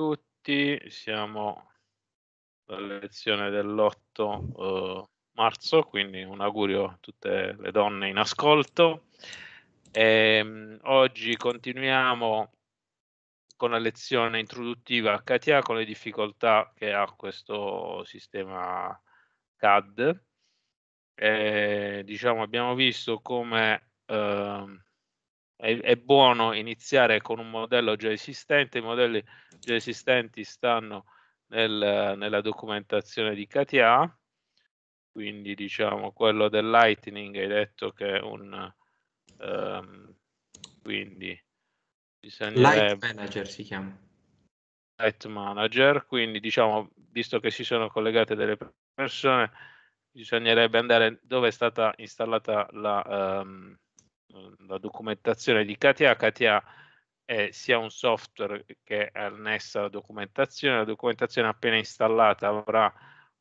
tutti, siamo alla lezione dell'8 eh, marzo, quindi un augurio a tutte le donne in ascolto. E, ehm, oggi continuiamo con la lezione introduttiva a HTA con le difficoltà che ha questo sistema CAD. E, eh, diciamo, abbiamo visto come eh, è, buono iniziare con un modello già esistente, i modelli già esistenti stanno nel, nella documentazione di KTA, quindi diciamo quello del Lightning hai detto che è un... Um, quindi bisognerebbe... Light Manager si chiama. Light Manager, quindi diciamo, visto che si sono collegate delle persone, bisognerebbe andare dove è stata installata la, um, Mm, la documentazione di KTA. KTA è sia un software che è annessa alla documentazione, la documentazione appena installata avrà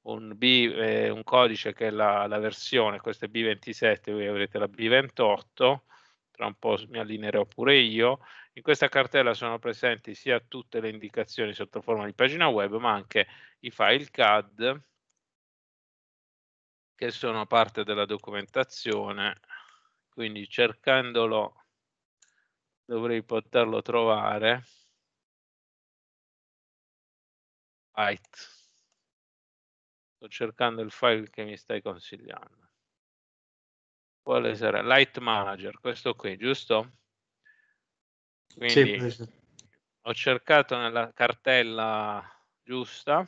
un, B, eh, un codice che è la, la, versione, questa è B27, voi avrete la B28, tra un po' mi allineerò pure io. In questa cartella sono presenti sia tutte le indicazioni sotto forma di pagina web, ma anche i file CAD che sono parte della documentazione quindi cercandolo dovrei poterlo trovare. Right. Sto cercando il file che mi stai consigliando. Quale sarà? Light Manager, questo qui, giusto? Quindi sì, ho cercato nella cartella giusta,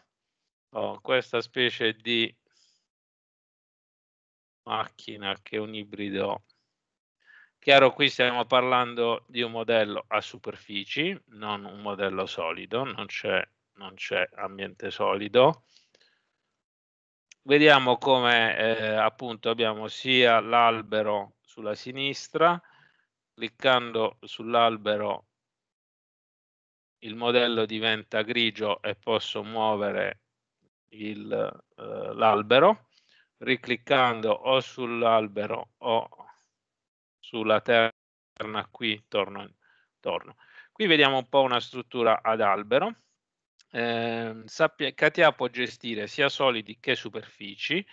ho questa specie di macchina che è un ibrido Chiaro, qui stiamo parlando di un modello a superfici, non un modello solido, non c'è, ambiente solido. Vediamo come eh, appunto abbiamo sia l'albero sulla sinistra, cliccando sull'albero il modello diventa grigio e posso muovere eh, l'albero, eh, ricliccando o sull'albero o sulla terna qui torno, torno. Qui vediamo un po' una struttura ad albero. Eh, sappia, KTA può gestire sia solidi che superfici,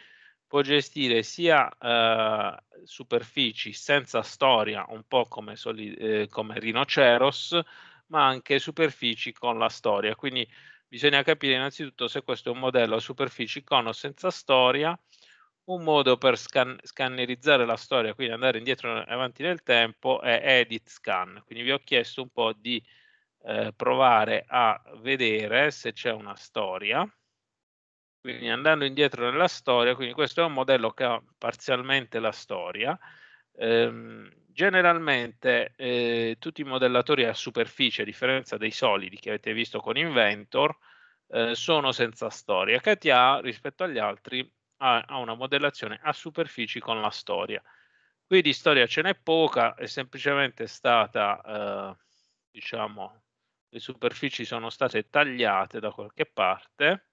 può gestire sia eh, superfici senza storia, un po' come, soli, eh, come Rhinoceros, ma anche superfici con la storia. Quindi bisogna capire innanzitutto se questo è un modello a superfici con o senza storia, un modo per scan- scannerizzare la storia, quindi andare indietro e avanti nel tempo, è edit scan. Quindi vi ho chiesto un po' di eh, provare a vedere se c'è una storia. Quindi andando indietro nella storia, quindi questo è un modello che ha parzialmente la storia. Ehm, generalmente eh, tutti i modellatori a superficie, a differenza dei solidi che avete visto con Inventor, eh, sono senza storia. CATIA rispetto agli altri a, a una modellazione a superfici con la storia. Qui di storia ce n'è poca, è semplicemente stata, eh, diciamo, le superfici sono state tagliate da qualche parte,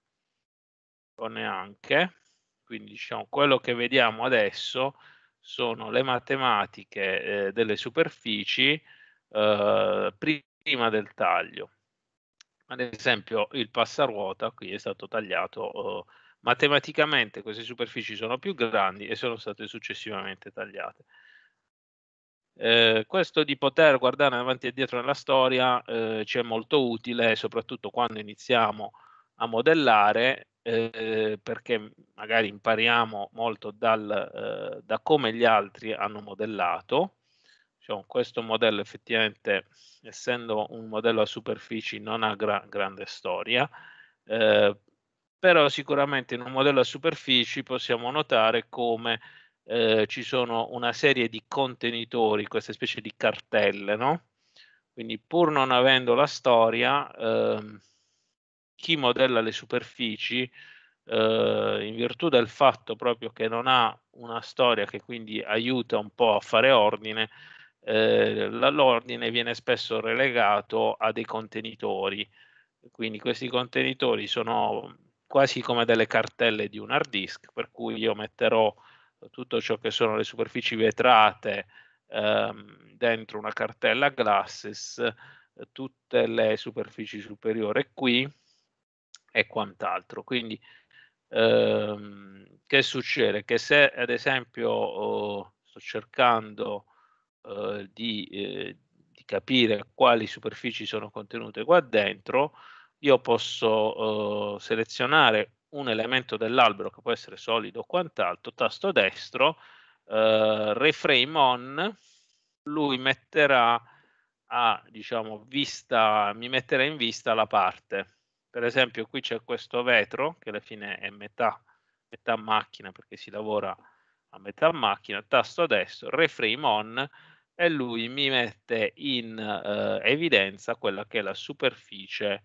o neanche, quindi diciamo, quello che vediamo adesso sono le matematiche eh, delle superfici eh, prima del taglio. Ad esempio il passaruota qui è stato tagliato eh, matematicamente queste superfici sono più grandi e sono state successivamente tagliate. Eh, questo di poter guardare avanti e dietro nella storia eh, ci è molto utile, soprattutto quando iniziamo a modellare, eh, perché magari impariamo molto dal, eh, da come gli altri hanno modellato. Diciamo, questo modello effettivamente, essendo un modello a superfici, non ha gra grande storia, eh, però sicuramente in un modello a superfici possiamo notare come eh, ci sono una serie di contenitori, queste specie di cartelle, no? Quindi pur non avendo la storia, eh, chi modella le superfici, eh, in virtù del fatto proprio che non ha una storia che quindi aiuta un po' a fare ordine, eh, l'ordine viene spesso relegato a dei contenitori. Quindi questi contenitori sono quasi come delle cartelle di un hard disk, per cui io metterò eh, tutto ciò che sono le superfici vetrate ehm, dentro una cartella glasses, eh, tutte le superfici superiori qui e quant'altro. Quindi ehm, che succede? Che se ad esempio oh, sto cercando eh, di, eh, di capire quali superfici sono contenute qua dentro, io posso eh, selezionare un elemento dell'albero che può essere solido o quant'altro, tasto destro, eh, reframe on, lui metterà a, diciamo, vista, mi metterà in vista la parte. Per esempio qui c'è questo vetro, che alla fine è metà, metà macchina, perché si lavora a metà macchina, tasto destro, reframe on, e lui mi mette in eh, evidenza quella che è la superficie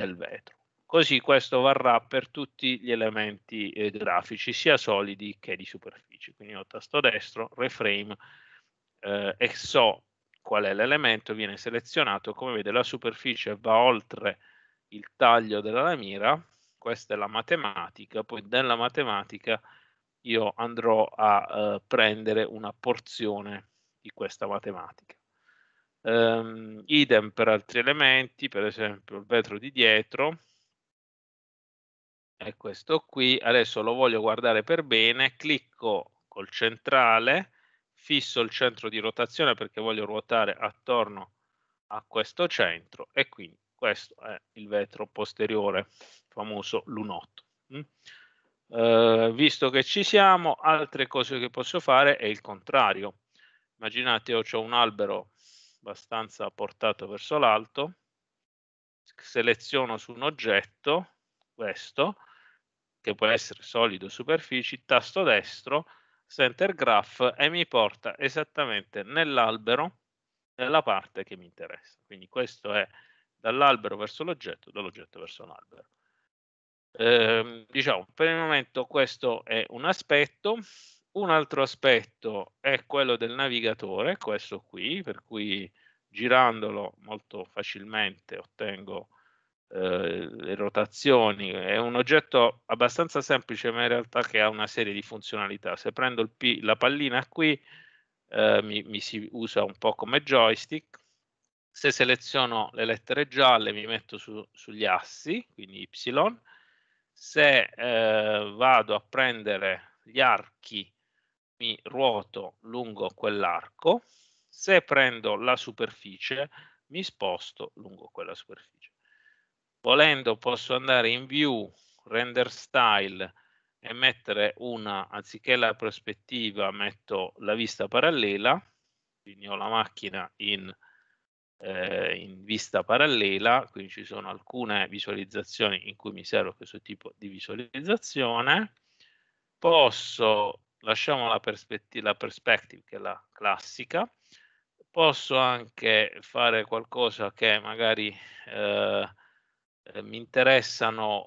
del vetro. Così questo varrà per tutti gli elementi eh, grafici, sia solidi che di superficie. Quindi ho tasto destro, reframe eh, e so qual è l'elemento, viene selezionato. Come vede la superficie va oltre il taglio della lamiera, questa è la matematica, poi nella matematica io andrò a eh, prendere una porzione di questa matematica. Um, idem per altri elementi, per esempio il vetro di dietro. È questo qui. Adesso lo voglio guardare per bene. Clicco col centrale, fisso il centro di rotazione perché voglio ruotare attorno a questo centro e quindi questo è il vetro posteriore, famoso lunotto. Mm? Uh, visto che ci siamo, altre cose che posso fare è il contrario. Immaginate io ho un albero abbastanza portato verso l'alto, seleziono su un oggetto, questo, che può essere solido superfici, tasto destro, center graph e mi porta esattamente nell'albero, nella parte che mi interessa. Quindi questo è dall'albero verso l'oggetto, dall'oggetto verso l'albero. Eh, diciamo, per il momento questo è un aspetto, un altro aspetto è quello del navigatore, questo qui, per cui girandolo molto facilmente ottengo eh, le rotazioni. È un oggetto abbastanza semplice, ma in realtà che ha una serie di funzionalità. Se prendo P, la pallina qui, eh, mi, mi si usa un po' come joystick. Se seleziono le lettere gialle, mi metto su, sugli assi, quindi Y. Se eh, vado a prendere gli archi mi ruoto lungo quell'arco, se prendo la superficie mi sposto lungo quella superficie. Volendo posso andare in view, render style e mettere una, anziché la prospettiva, metto la vista parallela, quindi ho la macchina in, eh, in vista parallela, quindi ci sono alcune visualizzazioni in cui mi serve questo tipo di visualizzazione. Posso lasciamo la, perspect- la perspective che è la classica, posso anche fare qualcosa che magari eh, mi interessano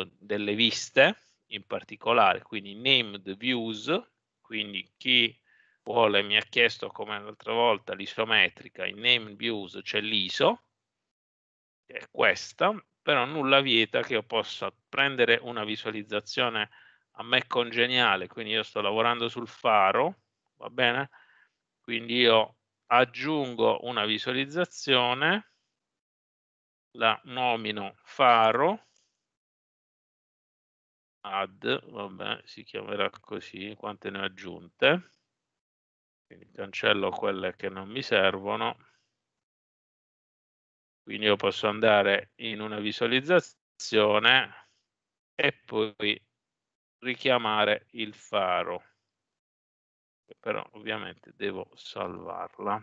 eh, delle viste in particolare, quindi named views, quindi chi vuole mi ha chiesto come l'altra volta l'isometrica, in named views c'è l'ISO, che è questa, però nulla vieta che io possa prendere una visualizzazione a me congeniale, quindi io sto lavorando sul faro, va bene? Quindi io aggiungo una visualizzazione, la nomino faro, add, vabbè, si chiamerà così, quante ne ho aggiunte. Quindi cancello quelle che non mi servono. Quindi io posso andare in una visualizzazione e poi richiamare il faro. Però ovviamente devo salvarla.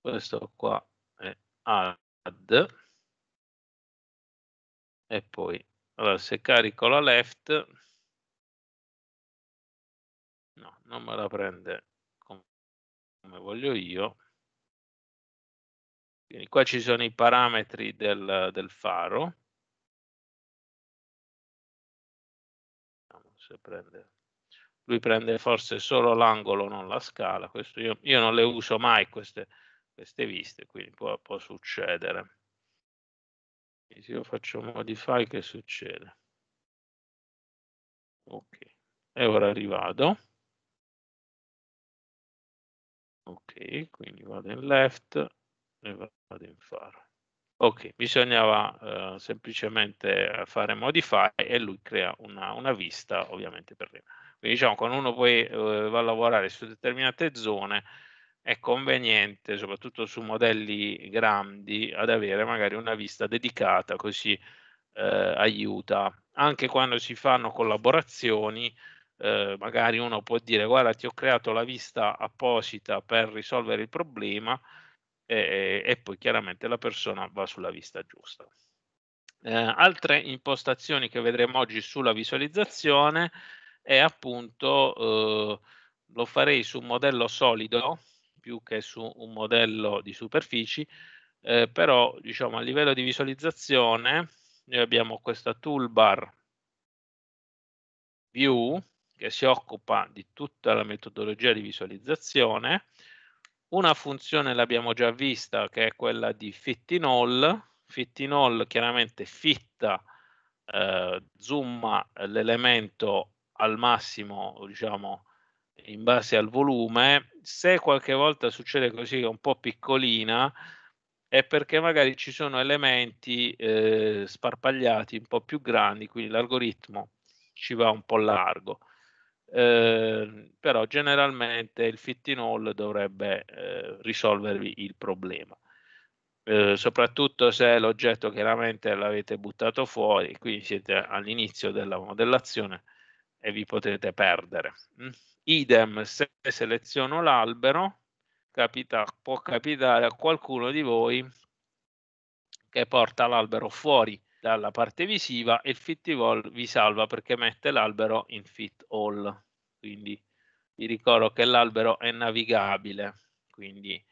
Questo qua è add. E poi, allora, se carico la left, no, non me la prende come voglio io. Quindi qua ci sono i parametri del, del faro forse prende, lui prende forse solo l'angolo, non la scala, questo io, io non le uso mai queste, queste viste, quindi può, può succedere. E se io faccio modify che succede? Ok, e ora rivado. Ok, quindi vado in left e vado in faro. Ok, bisognava eh, semplicemente fare modify e lui crea una, una vista ovviamente per prima. Quindi diciamo quando uno poi eh, va a lavorare su determinate zone è conveniente, soprattutto su modelli grandi, ad avere magari una vista dedicata, così eh, aiuta. Anche quando si fanno collaborazioni, eh, magari uno può dire guarda ti ho creato la vista apposita per risolvere il problema, e, e poi chiaramente la persona va sulla vista giusta. Eh, altre impostazioni che vedremo oggi sulla visualizzazione è appunto eh, lo farei su un modello solido più che su un modello di superfici, eh, però diciamo a livello di visualizzazione noi abbiamo questa toolbar view che si occupa di tutta la metodologia di visualizzazione una funzione l'abbiamo già vista che è quella di all, fittinall, all chiaramente fitta, eh, zooma l'elemento al massimo, diciamo, in base al volume. Se qualche volta succede così che è un po' piccolina, è perché magari ci sono elementi eh, sparpagliati un po' più grandi, quindi l'algoritmo ci va un po' largo. Ehm, però generalmente il fitting all dovrebbe eh, risolvervi il problema. Eh, soprattutto se l'oggetto chiaramente l'avete buttato fuori, qui siete all'inizio della modellazione e vi potete perdere. Mm? Idem se seleziono l'albero, capita, può capitare a qualcuno di voi che porta l'albero fuori dalla parte visiva e il fit all vi salva perché mette l'albero in fit all. Quindi vi ricordo che l'albero è navigabile, quindi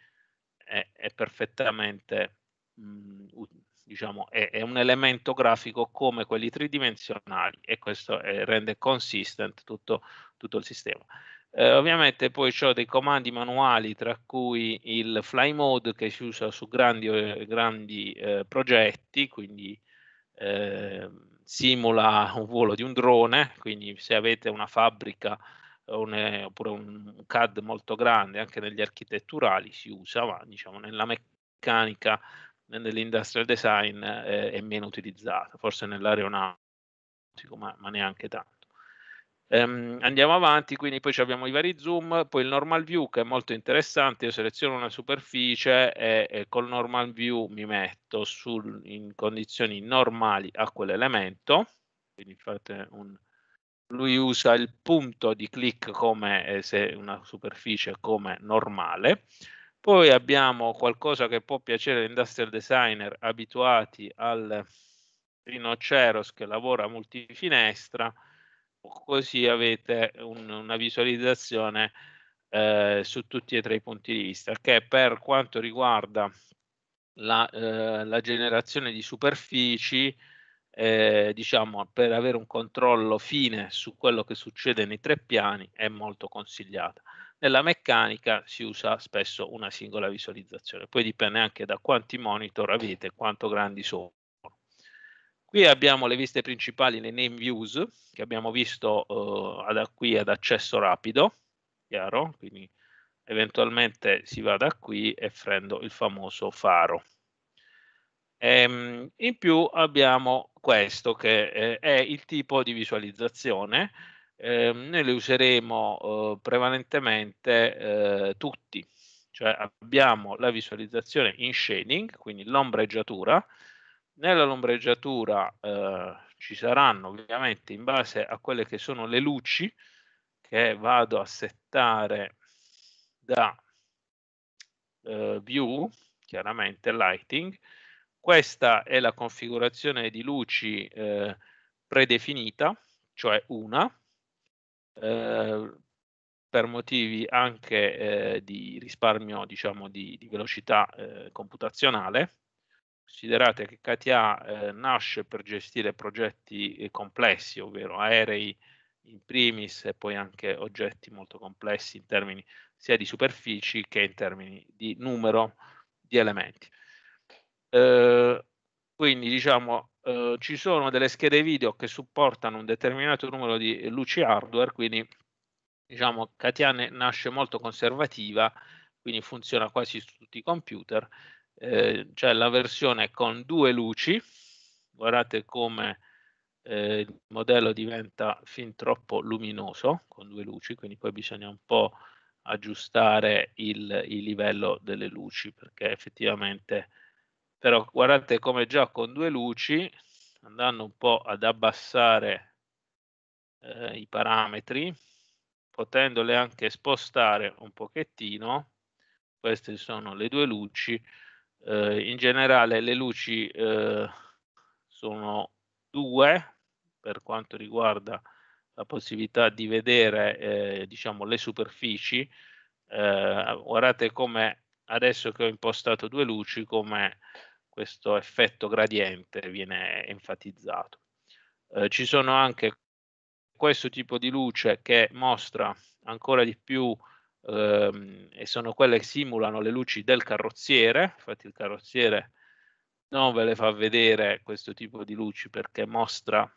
è, è perfettamente, mh, mm, diciamo, è, è, un elemento grafico come quelli tridimensionali e questo è, eh, rende consistent tutto, tutto il sistema. Eh, ovviamente poi ho dei comandi manuali tra cui il fly mode che si usa su grandi, eh, grandi eh, progetti, quindi eh, simula un volo di un drone, quindi se avete una fabbrica un, eh, oppure un CAD molto grande, anche negli architetturali si usa, ma diciamo nella meccanica, nell'industrial design eh, è meno utilizzata, forse nell'aeronautico, ma, ma neanche tanto. Um, andiamo avanti, quindi poi abbiamo i vari zoom, poi il normal view che è molto interessante, io seleziono una superficie e, e col normal view mi metto sul, in condizioni normali a quell'elemento, quindi fate un, lui usa il punto di click come eh, se una superficie come normale, poi abbiamo qualcosa che può piacere agli industrial designer abituati al rinoceros che lavora multifinestra, così avete un, una visualizzazione eh, su tutti e tre i punti di vista, che per quanto riguarda la, eh, la generazione di superfici, eh, diciamo, per avere un controllo fine su quello che succede nei tre piani è molto consigliata. Nella meccanica si usa spesso una singola visualizzazione, poi dipende anche da quanti monitor avete, quanto grandi sono. Qui abbiamo le viste principali, le name views, che abbiamo visto uh, da qui ad accesso rapido, chiaro? Quindi eventualmente si va da qui e prendo il famoso faro. Ehm, in più abbiamo questo che eh, è il tipo di visualizzazione, eh, noi le useremo eh, prevalentemente eh, tutti, cioè abbiamo la visualizzazione in shading, quindi l'ombreggiatura, nella lombreggiatura eh, ci saranno ovviamente in base a quelle che sono le luci che vado a settare da eh, view, chiaramente lighting. Questa è la configurazione di luci eh, predefinita, cioè una, eh, per motivi anche eh, di risparmio diciamo, di, di velocità eh, computazionale Considerate che KTA eh, nasce per gestire progetti eh, complessi, ovvero aerei in primis e poi anche oggetti molto complessi in termini sia di superfici che in termini di numero di elementi. Eh, quindi diciamo eh, ci sono delle schede video che supportano un determinato numero di luci hardware, quindi diciamo KTA nasce molto conservativa, quindi funziona quasi su tutti i computer eh, c'è cioè, la versione con due luci, guardate come eh, il modello diventa fin troppo luminoso con due luci, quindi poi bisogna un po' aggiustare il, il livello delle luci perché effettivamente però guardate come già con due luci andando un po' ad abbassare eh, i parametri potendole anche spostare un pochettino queste sono le due luci eh, in generale le luci eh, sono due per quanto riguarda la possibilità di vedere eh, diciamo, le superfici. Eh, guardate come adesso che ho impostato due luci, come questo effetto gradiente viene enfatizzato. Eh, ci sono anche questo tipo di luce che mostra ancora di più ehm, e sono quelle che simulano le luci del carrozziere, infatti il carrozziere non ve le fa vedere questo tipo di luci perché mostra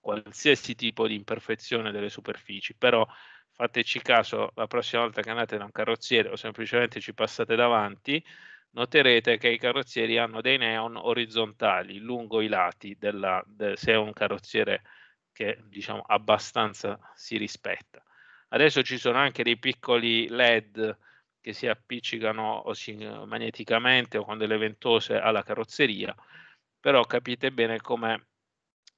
qualsiasi tipo di imperfezione delle superfici, però fateci caso la prossima volta che andate da un carrozziere o semplicemente ci passate davanti, noterete che i carrozzieri hanno dei neon orizzontali lungo i lati della, de, se è un carrozziere che diciamo abbastanza si rispetta. Adesso ci sono anche dei piccoli LED che si appiccicano o si, eh, magneticamente o con delle ventose alla carrozzeria, però capite bene come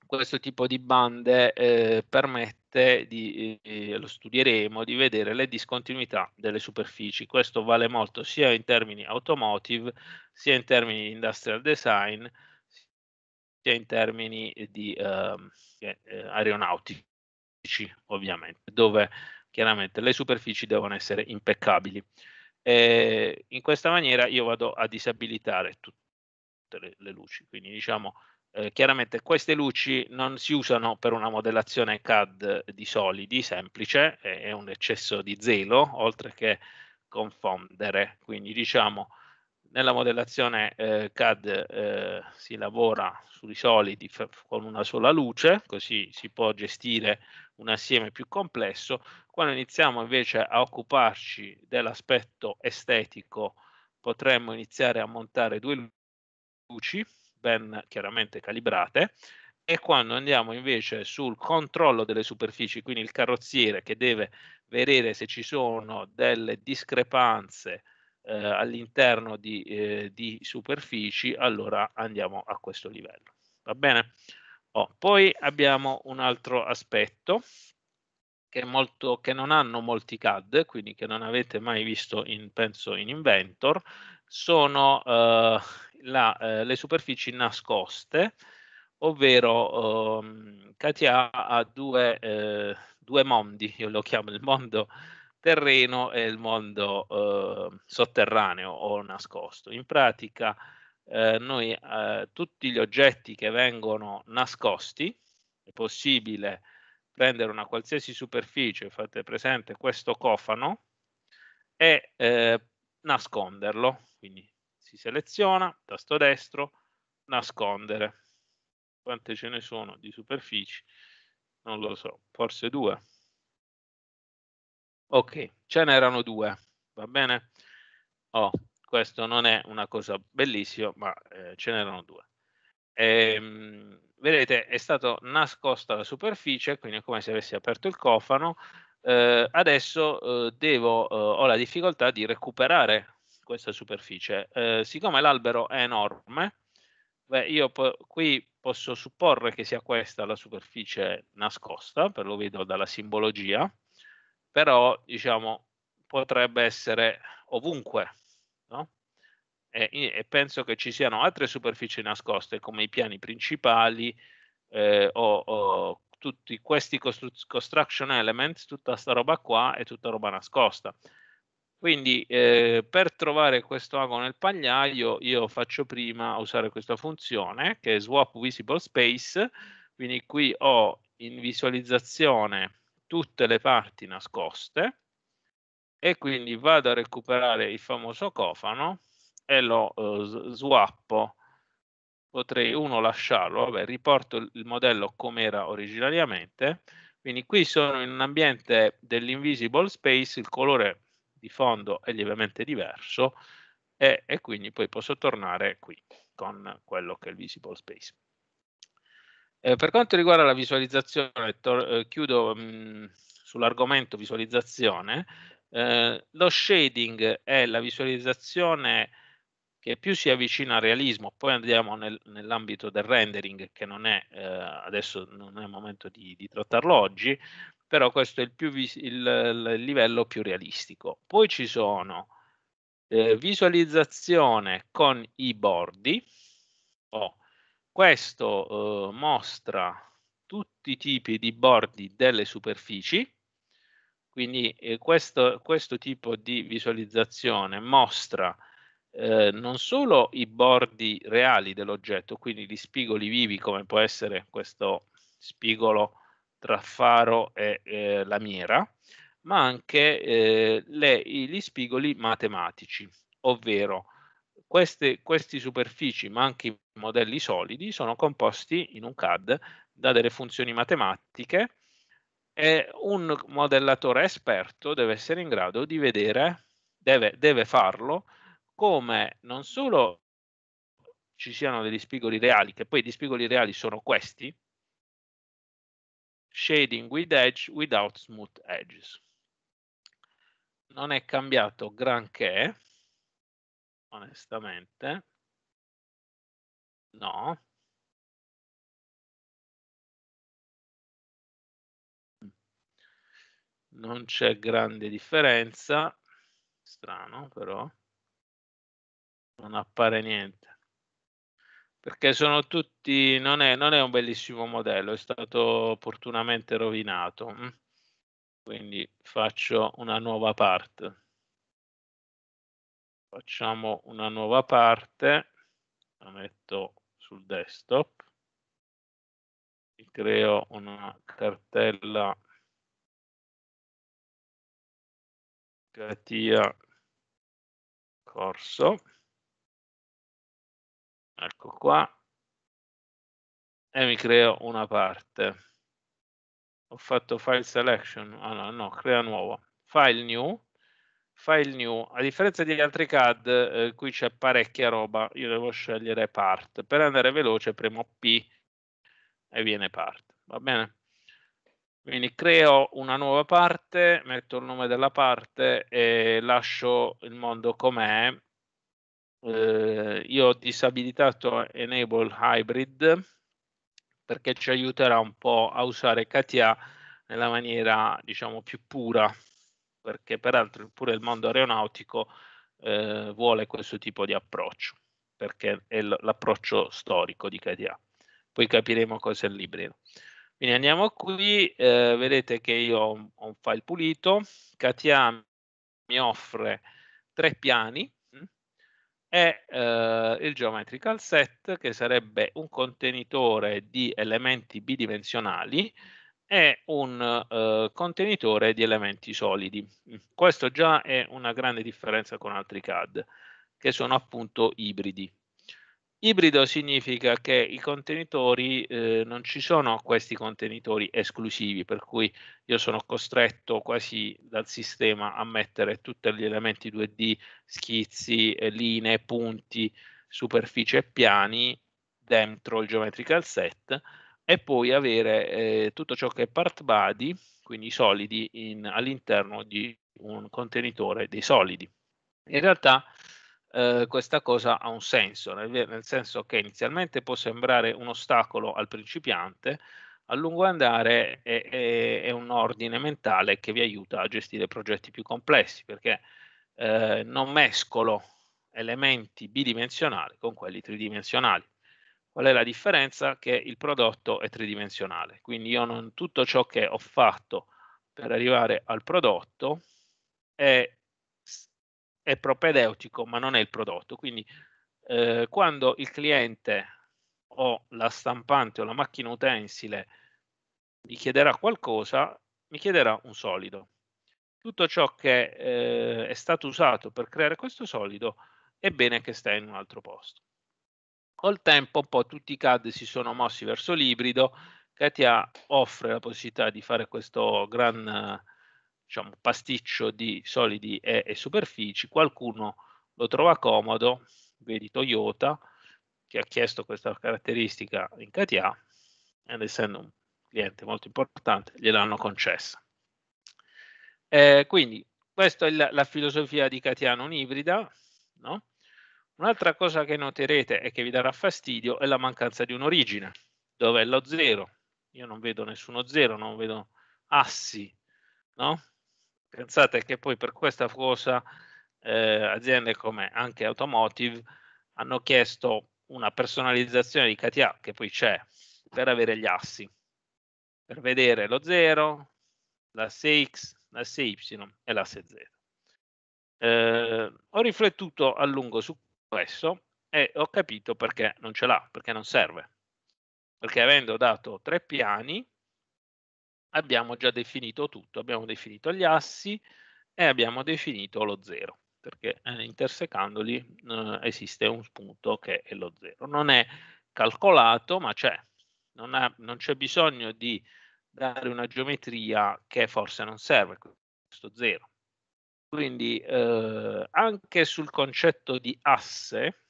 questo tipo di bande eh, permette di, eh, lo studieremo, di vedere le discontinuità delle superfici. Questo vale molto sia in termini automotive, sia in termini di industrial design, sia in termini di ehm, eh, eh, aeronautici, ovviamente, dove chiaramente le superfici devono essere impeccabili. E eh, in questa maniera io vado a disabilitare tutte le, le luci, quindi diciamo eh, chiaramente queste luci non si usano per una modellazione CAD di solidi semplice, è, è un eccesso di zelo oltre che confondere, quindi diciamo nella modellazione eh, CAD eh, si lavora sui solidi con una sola luce, così si può gestire un assieme più complesso, quando iniziamo invece a occuparci dell'aspetto estetico, potremmo iniziare a montare due luci ben chiaramente calibrate e quando andiamo invece sul controllo delle superfici, quindi il carrozziere che deve vedere se ci sono delle discrepanze eh, all'interno di, eh, di, superfici, allora andiamo a questo livello. Va bene? Oh, poi abbiamo un altro aspetto che, molto, che, non hanno molti CAD, quindi che non avete mai visto in, penso in Inventor, sono eh, la, eh, le superfici nascoste, ovvero eh, Katia ha due, eh, due, mondi, io lo chiamo il mondo terreno e il mondo ehm, sotterraneo o nascosto. In pratica eh, noi eh, tutti gli oggetti che vengono nascosti, è possibile prendere una qualsiasi superficie, fate presente questo cofano e eh, nasconderlo. Quindi si seleziona, tasto destro, nascondere. Quante ce ne sono di superfici? Non lo so, forse due. Ok, ce n'erano due, va bene? Oh, questo non è una cosa bellissima, ma eh, ce n'erano due. Ehm, vedete è stata nascosta la superficie, quindi è come se avessi aperto il cofano, eh, adesso eh, devo, eh, ho la difficoltà di recuperare questa superficie. Eh, siccome l'albero è enorme, beh, io po qui posso supporre che sia questa la superficie nascosta, per lo vedo dalla simbologia, però diciamo potrebbe essere ovunque e, eh, e, penso che ci siano altre superfici nascoste come i piani principali eh, o, o, tutti questi constru- construction elements, tutta sta roba qua è tutta roba nascosta. Quindi eh, per trovare questo ago nel pagliaio io faccio prima usare questa funzione che è swap visible space, quindi qui ho in visualizzazione tutte le parti nascoste e quindi vado a recuperare il famoso cofano e lo uh, swappo, potrei uno lasciarlo, vabbè, riporto il modello come era originariamente, quindi qui sono in un ambiente dell'invisible space, il colore di fondo è lievemente diverso e, e quindi poi posso tornare qui con quello che è il visible space. Eh, per quanto riguarda la visualizzazione, eh, chiudo mhmm, sull'argomento visualizzazione, eh, lo shading è la visualizzazione che più si avvicina al realismo, poi andiamo nel, nell'ambito del rendering, che non è eh, adesso non è il momento di, di, trattarlo oggi, però questo è il, più vis- il, il livello più realistico. Poi ci sono eh, visualizzazione con i bordi. Oh, questo eh, mostra tutti i tipi di bordi delle superfici. Quindi eh, questo, questo, tipo di visualizzazione mostra eh, non solo i bordi reali dell'oggetto, quindi gli spigoli vivi come può essere questo spigolo tra faro e eh, lamiera, ma anche eh, le, gli spigoli matematici, ovvero queste, queste superfici, ma anche i modelli solidi, sono composti in un CAD da delle funzioni matematiche e un modellatore esperto deve essere in grado di vedere, deve, deve farlo, come non solo ci siano degli spigoli reali, che poi gli spigoli reali sono questi, shading with edge without smooth edges. Non è cambiato granché, onestamente. No. Non c'è grande differenza, strano però non appare niente perché sono tutti non è, non è un bellissimo modello è stato opportunamente rovinato mm. quindi faccio una nuova parte facciamo una nuova parte la metto sul desktop creo una cartella catia corso ecco qua, e mi creo una parte. Ho fatto file selection, ah no, no, crea nuova, file new, file new. A differenza degli altri CAD, eh, qui c'è parecchia roba, io devo scegliere part. Per andare veloce premo P e viene part, va bene? Quindi creo una nuova parte, metto il nome della parte e lascio il mondo com'è eh, io ho disabilitato Enable Hybrid perché ci aiuterà un po' a usare KTA nella maniera diciamo più pura, perché peraltro pure il mondo aeronautico eh, vuole questo tipo di approccio, perché è l'approccio storico di KTA. Poi capiremo cosa è il librino. Quindi andiamo qui, eh, vedete che io ho un file pulito, KTA mi offre tre piani, è eh, il geometrical set che sarebbe un contenitore di elementi bidimensionali e un eh, contenitore di elementi solidi. Mm, questo già è una grande differenza con altri CAD che sono appunto ibridi. Ibrido significa che i contenitori, eh, non ci sono questi contenitori esclusivi, per cui io sono costretto quasi dal sistema a mettere tutti gli elementi 2D, schizzi, eh, linee, punti, superfici e piani dentro il geometrical set e poi avere eh, tutto ciò che è part body, quindi i solidi, in, all'interno di un contenitore dei solidi. In realtà eh, questa cosa ha un senso, nel, nel, senso che inizialmente può sembrare un ostacolo al principiante, a lungo andare è, è, è un ordine mentale che vi aiuta a gestire progetti più complessi, perché eh, non mescolo elementi bidimensionali con quelli tridimensionali. Qual è la differenza? Che il prodotto è tridimensionale, quindi io non tutto ciò che ho fatto per arrivare al prodotto è è propedeutico ma non è il prodotto. Quindi eh, quando il cliente o la stampante o la macchina utensile mi chiederà qualcosa, mi chiederà un solido. Tutto ciò che eh, è stato usato per creare questo solido è bene che stia in un altro posto. Col tempo un po' tutti i CAD si sono mossi verso l'ibrido, Katia offre la possibilità di fare questo gran diciamo, pasticcio di solidi e, e superfici, qualcuno lo trova comodo, vedi Toyota, che ha chiesto questa caratteristica in KTA, ed essendo un cliente molto importante, gliel'hanno concessa. Eh, quindi questa è la, la filosofia di KTA non ibrida. No? Un'altra cosa che noterete e che vi darà fastidio è la mancanza di un'origine. Dov'è lo zero? Io non vedo nessuno zero, non vedo assi, no? Pensate che poi per questa cosa eh, aziende come anche Automotive hanno chiesto una personalizzazione di KTA, che poi c'è, per avere gli assi, per vedere lo 0, l'asse X, l'asse Y e l'asse Z. Eh, ho riflettuto a lungo su questo e ho capito perché non ce l'ha, perché non serve. Perché avendo dato tre piani, abbiamo già definito tutto, abbiamo definito gli assi e abbiamo definito lo zero, perché eh, intersecandoli eh, esiste un punto che è lo zero. Non è calcolato, ma c'è, non, non c'è bisogno di dare una geometria che forse non serve, questo zero. Quindi eh, anche sul concetto di asse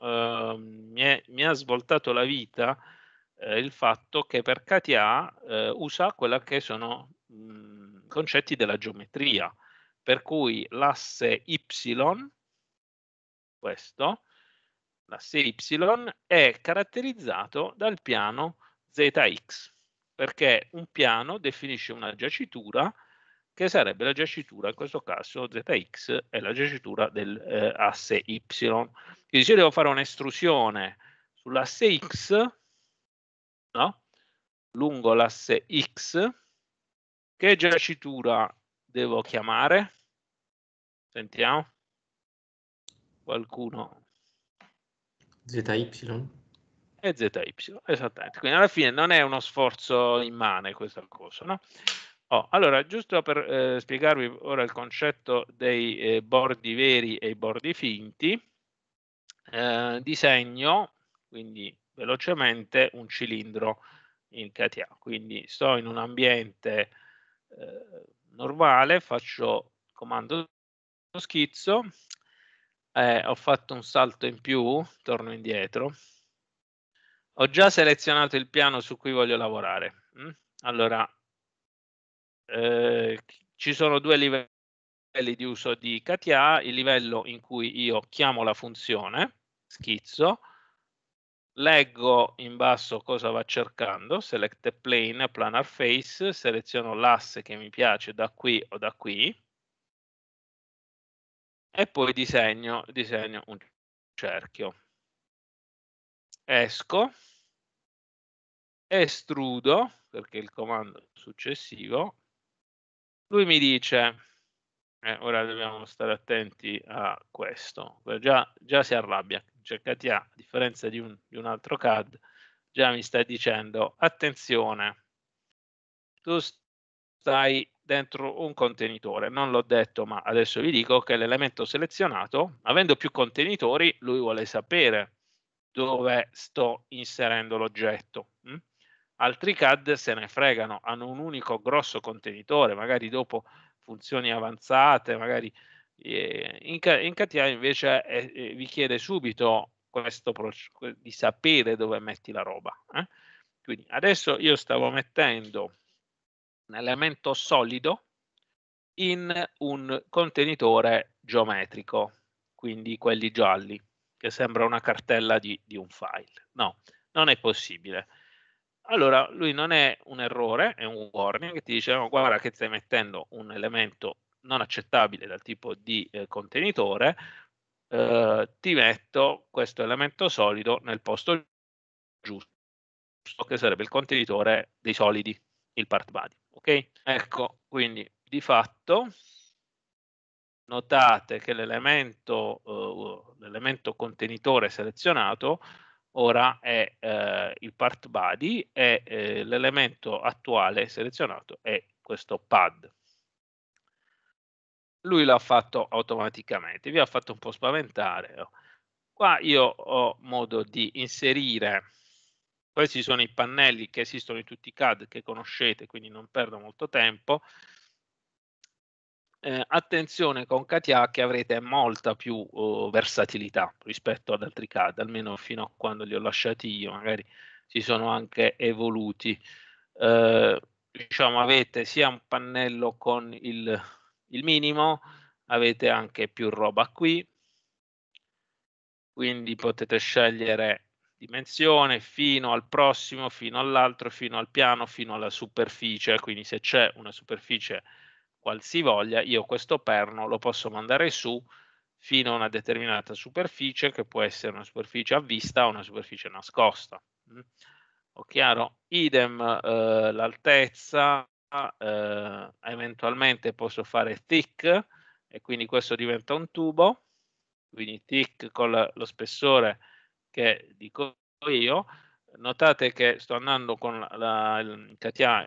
eh, mi, è, mi ha svoltato la vita eh, il fatto che per KTA eh, usa quella che sono mh, mhmm, concetti della geometria, per cui l'asse Y, questo, l'asse Y è caratterizzato dal piano ZX, perché un piano definisce una giacitura che sarebbe la giacitura, in questo caso ZX è la giacitura dell'asse eh, Y. Quindi se io devo fare un'estrusione sull'asse X, no? lungo l'asse X, che giacitura devo chiamare? Sentiamo. Qualcuno. ZY. E ZY, esattamente. Quindi alla fine non è uno sforzo immane questa cosa, no? Oh, allora, giusto per eh, spiegarvi ora il concetto dei eh, bordi veri e i bordi finti, eh, disegno, quindi velocemente un cilindro in KTA. Quindi sto in un ambiente eh, normale, faccio comando schizzo, eh, ho fatto un salto in più, torno indietro. Ho già selezionato il piano su cui voglio lavorare. Mm? Allora, eh, ci sono due livelli di uso di KTA, il livello in cui io chiamo la funzione, schizzo, leggo in basso cosa va cercando, select a plane, planar face, seleziono l'asse che mi piace da qui o da qui e poi disegno, disegno un cerchio. Esco, estrudo, perché il comando successivo, lui mi dice, eh, ora dobbiamo stare attenti a questo, già, già si arrabbia, CHTA, a differenza di un, di un altro CAD, già mi sta dicendo, attenzione, tu stai dentro un contenitore. Non l'ho detto, ma adesso vi dico che l'elemento selezionato, avendo più contenitori, lui vuole sapere dove sto inserendo l'oggetto. Mm? Altri CAD se ne fregano, hanno un unico grosso contenitore, magari dopo funzioni avanzate, magari Ehm, in, in KTA invece eh, vi eh, chiede subito questo di sapere dove metti la roba. Eh? Quindi adesso io stavo mettendo un elemento solido in un contenitore geometrico, quindi quelli gialli, che sembra una cartella di, di un file. No, non è possibile. Allora, lui non è un errore, è un warning che ti dice, oh, guarda che stai mettendo un elemento non accettabile dal tipo di eh, contenitore, eh, ti metto questo elemento solido nel posto giusto, che sarebbe il contenitore dei solidi, il part body. Ok? Ecco, quindi di fatto notate che l'elemento, uh, l'elemento contenitore selezionato ora è eh, il part body e eh, l'elemento attuale selezionato è questo pad lui l'ha fatto automaticamente, vi ha fatto un po' spaventare. Qua io ho modo di inserire, questi sono i pannelli che esistono in tutti i CAD che conoscete, quindi non perdo molto tempo. Eh, attenzione con KTA che avrete molta più eh, versatilità rispetto ad altri CAD, almeno fino a quando li ho lasciati io, magari si sono anche evoluti. Eh, diciamo avete sia un pannello con il il minimo, avete anche più roba qui, quindi potete scegliere dimensione fino al prossimo, fino all'altro, fino al piano, fino alla superficie, quindi se c'è una superficie qualsivoglia, io questo perno lo posso mandare su fino a una determinata superficie, che può essere una superficie a vista o una superficie nascosta. Mm. Ho chiaro? Idem eh, l'altezza, eh, eventualmente posso fare thick e quindi questo diventa un tubo, quindi thick con la, lo spessore che dico io. Notate che sto andando con la, la, il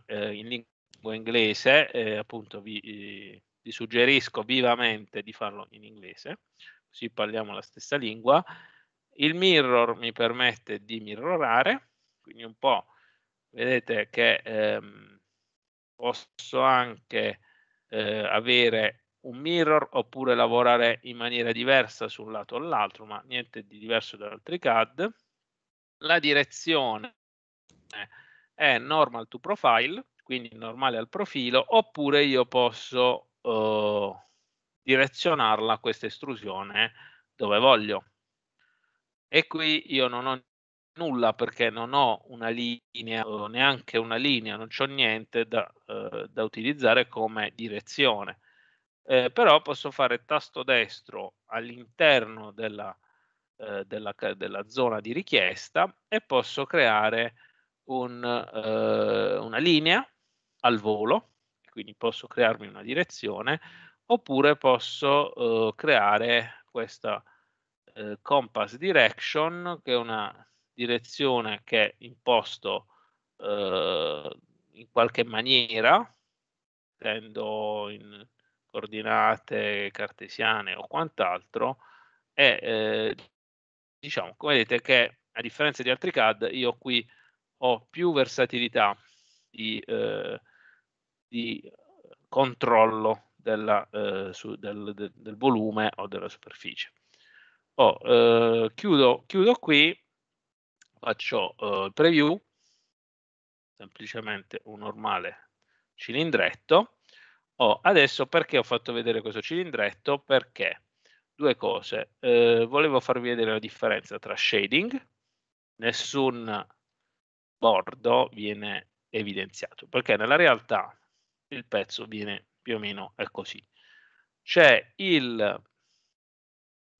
eh, in lingua inglese, e appunto vi, eh, vi suggerisco vivamente di farlo in inglese, così parliamo la stessa lingua. Il mirror mi permette di mirrorare, quindi un po' vedete che ehm, posso anche eh, avere un mirror oppure lavorare in maniera diversa su un lato o l'altro, ma niente di diverso da altri CAD. La direzione è normal to profile, quindi normale al profilo, oppure io posso eh, direzionarla questa estrusione dove voglio. E qui io non ho nulla perché non ho una linea, neanche una linea, non ho niente da, eh, da utilizzare come direzione. Eh, però posso fare tasto destro all'interno della, eh, della, della zona di richiesta e posso creare un, eh, una linea al volo, quindi posso crearmi una direzione, oppure posso eh, creare questa eh, compass direction che è una direzione che è imposto eh, in qualche maniera, tendo in coordinate cartesiane o quant'altro, e eh, diciamo, come vedete che a differenza di altri CAD, io qui ho più versatilità di, eh, di controllo della, eh, su, del, del, del, volume o della superficie. Oh, eh, chiudo, chiudo, qui faccio eh, il preview, semplicemente un normale cilindretto. Oh, adesso perché ho fatto vedere questo cilindretto? Perché due cose. Eh, volevo farvi vedere la differenza tra shading, nessun bordo viene evidenziato, perché nella realtà il pezzo viene più o meno è così. C'è il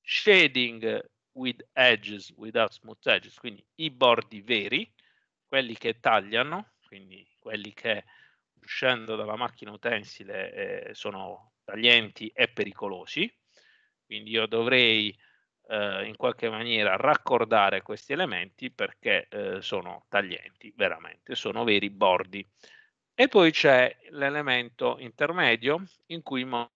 shading with edges, without smooth edges, quindi i bordi veri, quelli che tagliano, quindi quelli che uscendo dalla macchina utensile eh, sono taglienti e pericolosi, quindi io dovrei eh, in qualche maniera raccordare questi elementi perché eh, sono taglienti, veramente, sono veri bordi. E poi c'è l'elemento intermedio in cui mo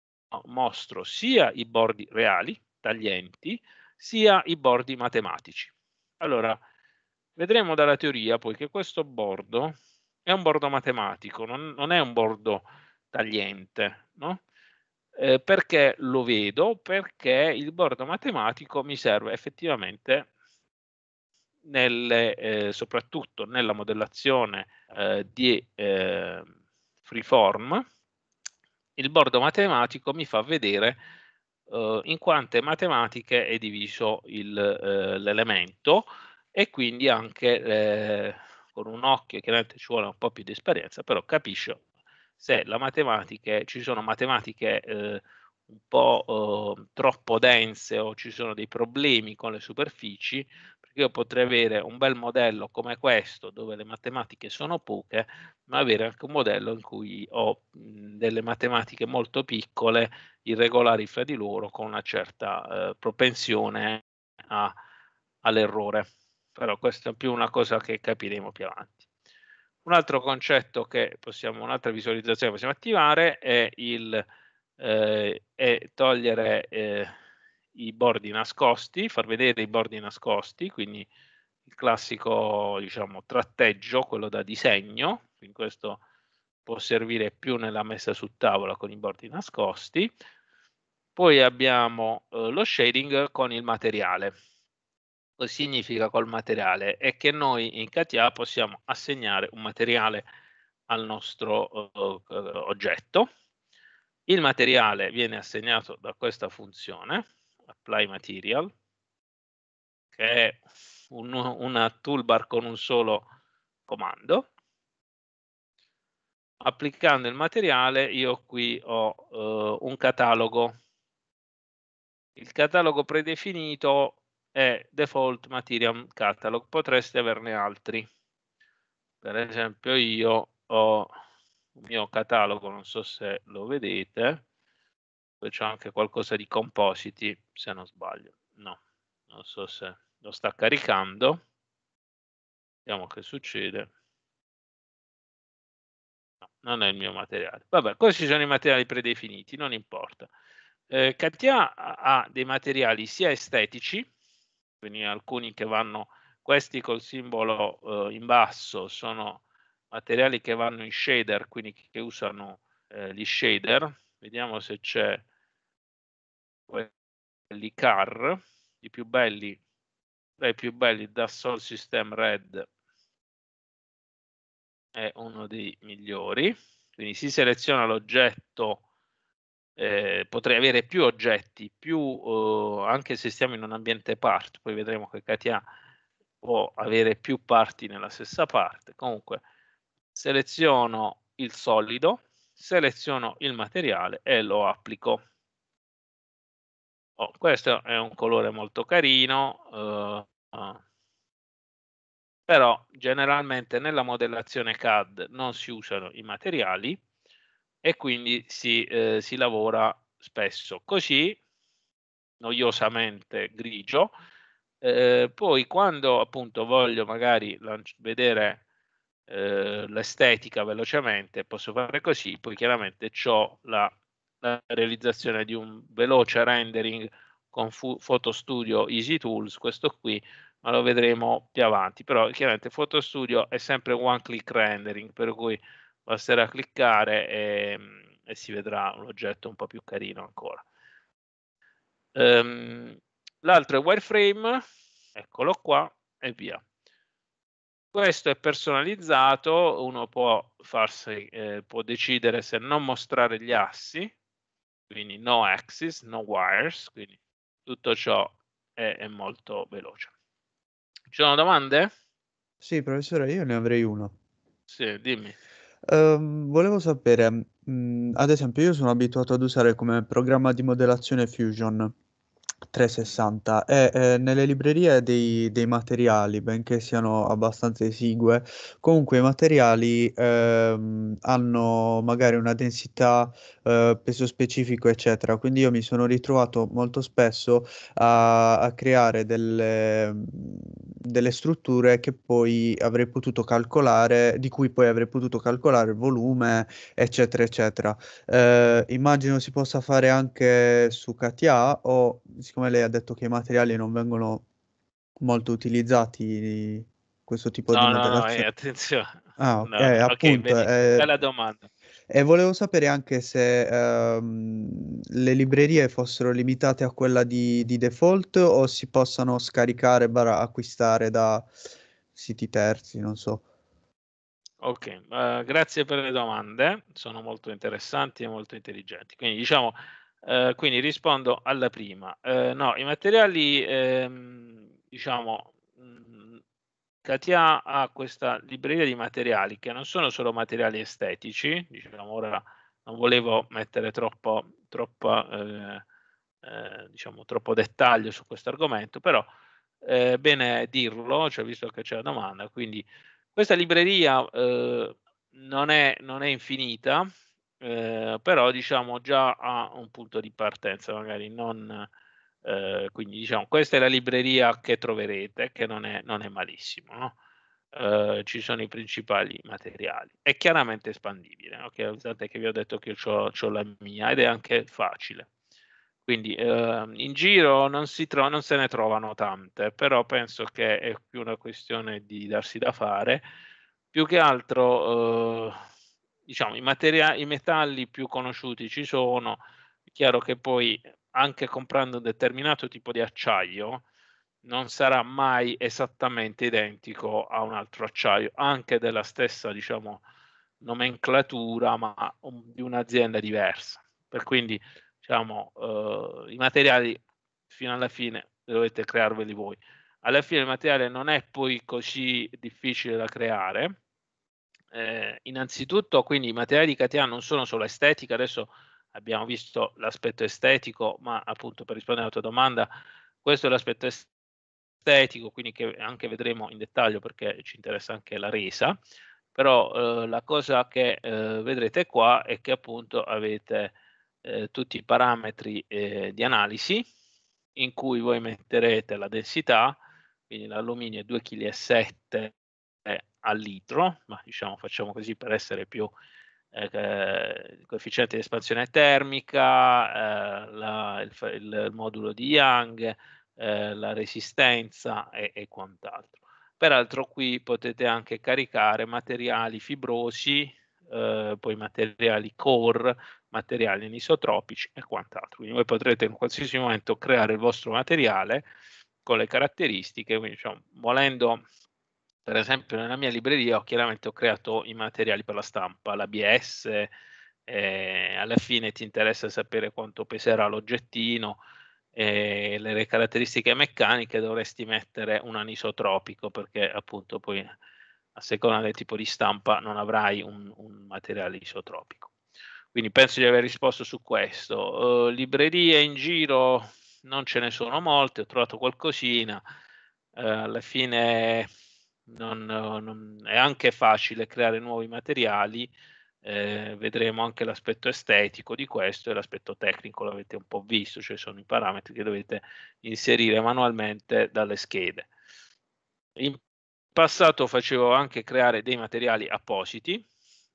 mostro sia i bordi reali, taglienti, sia i bordi matematici. Allora, vedremo dalla teoria poi che questo bordo è un bordo matematico, non, non è un bordo tagliente, no? Eh, perché lo vedo? Perché il bordo matematico mi serve effettivamente nelle, eh, soprattutto nella modellazione eh, di eh, freeform, il bordo matematico mi fa vedere eh, in quante matematiche è diviso il, eh, l'elemento e quindi anche eh, con un occhio, chiaramente ci vuole un po' più di esperienza, però capisce se la matematica, ci sono matematiche uhm, un po' troppo dense o ci sono dei problemi con le superfici, io potrei avere un bel modello come questo, dove le matematiche sono poche, ma avere anche un modello in cui ho mhmm, delle matematiche molto piccole, irregolari fra di loro, con una certa eh, propensione a, all'errore. Però questa è più una cosa che capiremo più avanti. Un altro concetto che possiamo, un'altra visualizzazione che possiamo attivare è il eh, è togliere eh, i bordi nascosti, far vedere i bordi nascosti, quindi il classico diciamo, tratteggio, quello da disegno, in questo può servire più nella messa su tavola con i bordi nascosti. Poi abbiamo eh, lo shading con il materiale. Cosa significa col materiale? È che noi in KTA possiamo assegnare un materiale al nostro eh, oggetto. Il materiale viene assegnato da questa funzione Apply Material, che è un, una toolbar con un solo comando. Applicando il materiale io qui ho eh, un catalogo. Il catalogo predefinito è Default Material Catalog, potreste averne altri. Per esempio io ho il mio catalogo, non so se lo vedete, c'è anche qualcosa di compositi, se non sbaglio. No, non so se lo sta caricando. Vediamo che succede. No, non è il mio materiale. Vabbè, questi sono i materiali predefiniti, non importa. Eh, Katia ha dei materiali sia estetici, quindi alcuni che vanno, questi col simbolo eh, in basso sono materiali che vanno in shader, quindi che usano eh, gli shader, Vediamo se c'è quelli car, i più belli, tra i più belli da Sol System Red è uno dei migliori. Quindi si seleziona l'oggetto, eh, potrei avere più oggetti, più eh, anche se stiamo in un ambiente part, poi vedremo che Katia può avere più parti nella stessa parte. Comunque seleziono il solido, seleziono il materiale e lo applico. Oh, questo è un colore molto carino, eh, eh. però generalmente nella modellazione CAD non si usano i materiali e quindi si, eh, si lavora spesso così, noiosamente grigio. Eh, poi quando appunto voglio magari vedere eh, l'estetica velocemente, posso fare così, poi chiaramente ho la, la, realizzazione di un veloce rendering con fu- Photostudio Easy Tools, questo qui, ma lo vedremo più avanti, però chiaramente Photostudio è sempre one click rendering, per cui basterà cliccare e, e si vedrà un oggetto un po' più carino ancora. Um, l'altro è wireframe, eccolo qua e via. Questo è personalizzato, uno può, farsi, eh, può decidere se non mostrare gli assi, quindi no axis, no wires, quindi tutto ciò è, è molto veloce. Ci sono domande? Sì, professore, io ne avrei una. Sì, dimmi. Um, volevo sapere, mh, mm, ad esempio, io sono abituato ad usare come programma di modellazione Fusion 360 e eh, nelle librerie dei, dei, materiali, benché siano abbastanza esigue, comunque i materiali ehm, hanno magari una densità, eh, peso specifico, eccetera. Quindi io mi sono ritrovato molto spesso a, a creare delle delle strutture che poi avrei potuto calcolare, di cui poi avrei potuto calcolare il volume, eccetera, eccetera. Eh, immagino si possa fare anche su KTA o siccome lei ha detto che i materiali non vengono molto utilizzati questo tipo no, di no, no, eh, attenzione. Ah, ok, no, okay appunto, eh, bella domanda. E volevo sapere anche se ehm, le librerie fossero limitate a quella di, di default o si possano scaricare barra acquistare da siti terzi, non so. Ok, uh, grazie per le domande, sono molto interessanti e molto intelligenti. Quindi diciamo, uh, quindi rispondo alla prima. Uh, no, i materiali, ehm, diciamo, Katia ha questa libreria di materiali che non sono solo materiali estetici, diciamo ora non volevo mettere troppo, troppo, eh, eh, diciamo, troppo dettaglio su questo argomento, però eh, è eh, bene dirlo, cioè, visto che c'è la domanda. Quindi questa libreria eh, non è, non, è, infinita, eh, però diciamo già ha un punto di partenza, magari non eh, quindi diciamo, questa è la libreria che troverete, che non è, non è malissimo. No? Eh, ci sono i principali materiali. È chiaramente espandibile, no? che, usate che vi ho detto che ho, ho la mia ed è anche facile. Quindi eh, in giro non, tro- non, se ne trovano tante, però penso che è più una questione di darsi da fare. Più che altro, eh, diciamo, i, materia- i metalli più conosciuti ci sono, è chiaro che poi anche comprando un determinato tipo di acciaio, non sarà mai esattamente identico a un altro acciaio, anche della stessa, diciamo, nomenclatura, ma di un'azienda diversa. Per quindi, diciamo, eh, i materiali fino alla fine dovete crearveli voi. Alla fine il materiale non è poi così difficile da creare. Eh, innanzitutto, quindi i materiali di Katia non sono solo estetica, adesso abbiamo visto l'aspetto estetico, ma appunto per rispondere alla tua domanda, questo è l'aspetto estetico, quindi che anche vedremo in dettaglio perché ci interessa anche la resa, però eh, la cosa che eh, vedrete qua è che appunto avete eh, tutti i parametri eh, di analisi in cui voi metterete la densità, quindi l'alluminio è 2,7 kg al litro, ma diciamo facciamo così per essere più eh, eh, il coefficiente di espansione termica, eh, la, il, il, modulo di Young, eh, la resistenza e, e, quant'altro. Peraltro qui potete anche caricare materiali fibrosi, eh, poi materiali core, materiali anisotropici e quant'altro. Quindi voi potrete in qualsiasi momento creare il vostro materiale con le caratteristiche, quindi diciamo, volendo per esempio nella mia libreria ho chiaramente ho creato i materiali per la stampa, l'ABS, eh, alla fine ti interessa sapere quanto peserà l'oggettino, eh, le, caratteristiche meccaniche dovresti mettere un anisotropico perché appunto poi a seconda del tipo di stampa non avrai un, un materiale isotropico. Quindi penso di aver risposto su questo. Uh, librerie in giro non ce ne sono molte, ho trovato qualcosina, uh, alla fine non, non, è anche facile creare nuovi materiali, eh, vedremo anche l'aspetto estetico di questo e l'aspetto tecnico l'avete un po' visto, cioè sono i parametri che dovete inserire manualmente dalle schede. In passato facevo anche creare dei materiali appositi,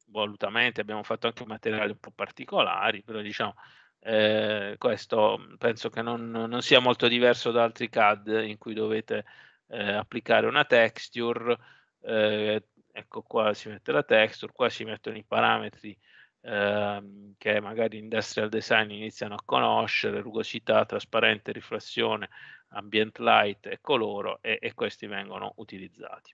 volutamente abbiamo fatto anche materiali un po' particolari, però diciamo eh, questo penso che non, non sia molto diverso da altri CAD in cui dovete eh, applicare una texture, eh, ecco qua si mette la texture, qua si mettono i parametri eh, che magari industrial design iniziano a conoscere, rugosità, trasparente, riflessione, ambient light e coloro e, e questi vengono utilizzati.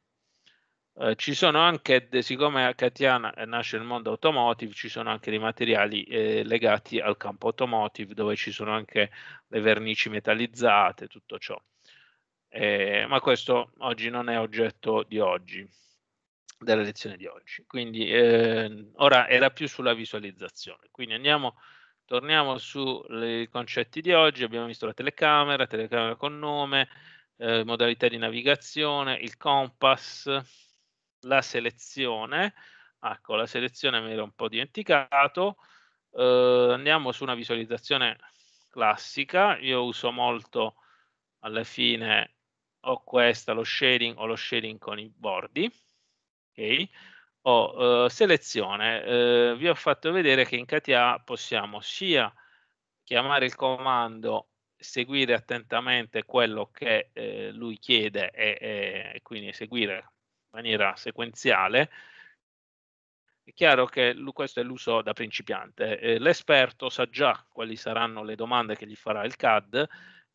Eh, ci sono anche, siccome a Catiana eh, nasce il mondo automotive, ci sono anche dei materiali eh, legati al campo automotive, dove ci sono anche le vernici metallizzate, tutto ciò eh, ma questo oggi non è oggetto di oggi, della lezione di oggi. Quindi eh, ora era più sulla visualizzazione. Quindi andiamo, torniamo sui concetti di oggi. Abbiamo visto la telecamera, telecamera con nome, eh, modalità di navigazione, il compass, la selezione. Ecco, la selezione mi ero un po' dimenticato. Eh, andiamo su una visualizzazione classica. Io uso molto alla fine ho questa, lo shading o lo shading con i bordi, ok? O eh, selezione, eh, vi ho fatto vedere che in KTA possiamo sia chiamare il comando, seguire attentamente quello che eh, lui chiede e, e, quindi eseguire in maniera sequenziale, è chiaro che questo è l'uso da principiante. Eh, l'esperto sa già quali saranno le domande che gli farà il CAD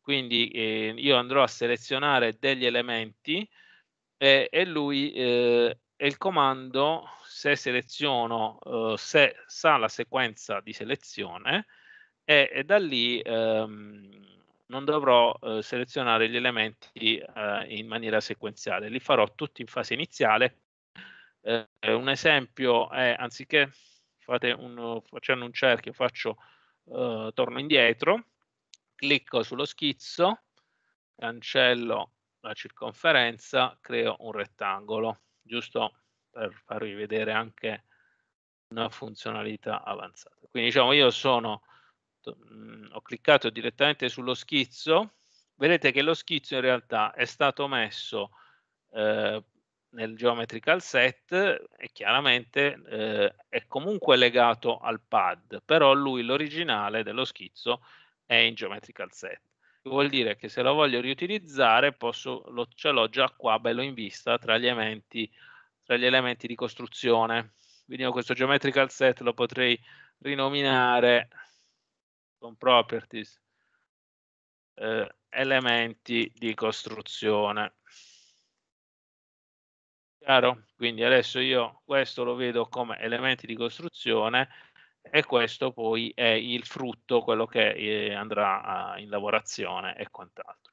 quindi eh, io andrò a selezionare degli elementi e, e lui eh, e il comando se seleziono eh, se sa la sequenza di selezione e, e da lì ehm, non dovrò eh, selezionare gli elementi eh, in maniera sequenziale, li farò tutti in fase iniziale. Eh, un esempio è anziché fate un, facendo un cerchio, faccio, eh, torno indietro clicco sullo schizzo, cancello la circonferenza, creo un rettangolo, giusto per farvi vedere anche una funzionalità avanzata. Quindi diciamo io sono, mm, ho cliccato direttamente sullo schizzo, vedete che lo schizzo in realtà è stato messo eh, nel geometrical set e chiaramente eh, è comunque legato al pad, però lui l'originale dello schizzo è in Geometrical Set. Vuol dire che se lo voglio riutilizzare, posso, lo, ce l'ho già qua, bello in vista, tra gli elementi, tra gli elementi di costruzione. Quindi questo Geometrical Set lo potrei rinominare con properties eh, elementi di costruzione. Chiaro? Quindi adesso io questo lo vedo come elementi di costruzione e questo poi è il frutto, quello che eh, andrà in lavorazione e quant'altro.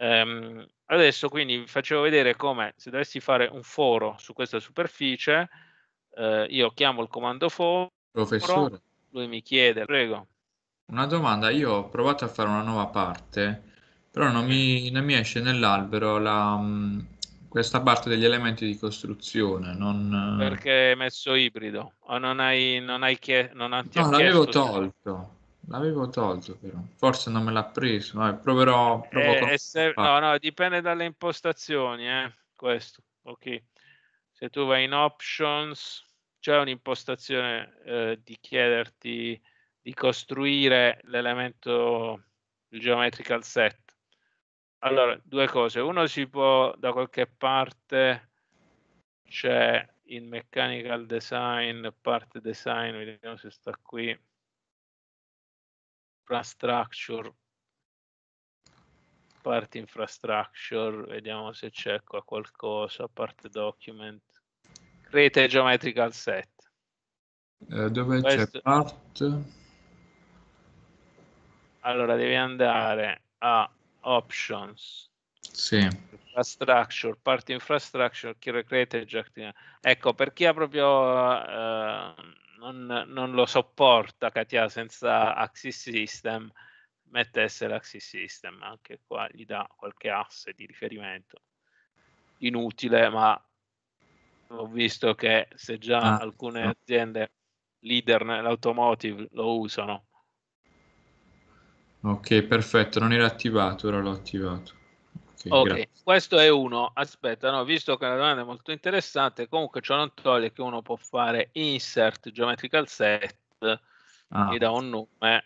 Um, adesso quindi vi facevo vedere come se dovessi fare un foro su questa superficie, eh, io chiamo il comando foro, Professore. lui mi chiede, prego. Una domanda, io ho provato a fare una nuova parte, però non mi, non mi esce nell'albero la, mm, questa parte degli elementi di costruzione. Non... Eh, Perché hai messo ibrido? O non hai, non hai chie- non ha, No, l'avevo chiesto, tolto. L'avevo tolto però, forse non me l'ha preso, Vabbè, proverò. Eh, se... No, no, dipende dalle impostazioni, eh. questo. Ok. Se tu vai in options, c'è un'impostazione eh, di chiederti di costruire l'elemento il geometrical set allora, due cose. Uno si può, da qualche parte c'è il mechanical design, parte design, vediamo se sta qui, infrastructure, parte infrastructure, vediamo se c'è qua qualcosa, parte document, create a geometrical set. Eh, dove Questo... c'è part? Allora, devi andare a options. Sì. Infrastructure, party infrastructure, chi create e Ecco, per chi ha proprio eh, non, non, lo sopporta KTA senza Axis System, mettesse l'Axis System, anche qua gli dà qualche asse di riferimento. Inutile, ma ho visto che se già ah, alcune no. aziende leader nell'automotive lo usano, Ok, perfetto, non era attivato, ora l'ho attivato. Ok, okay. questo è uno. Aspetta, no, visto che la domanda è molto interessante, comunque ciò non toglie che uno può fare insert geometrical set ah. gli dà un nome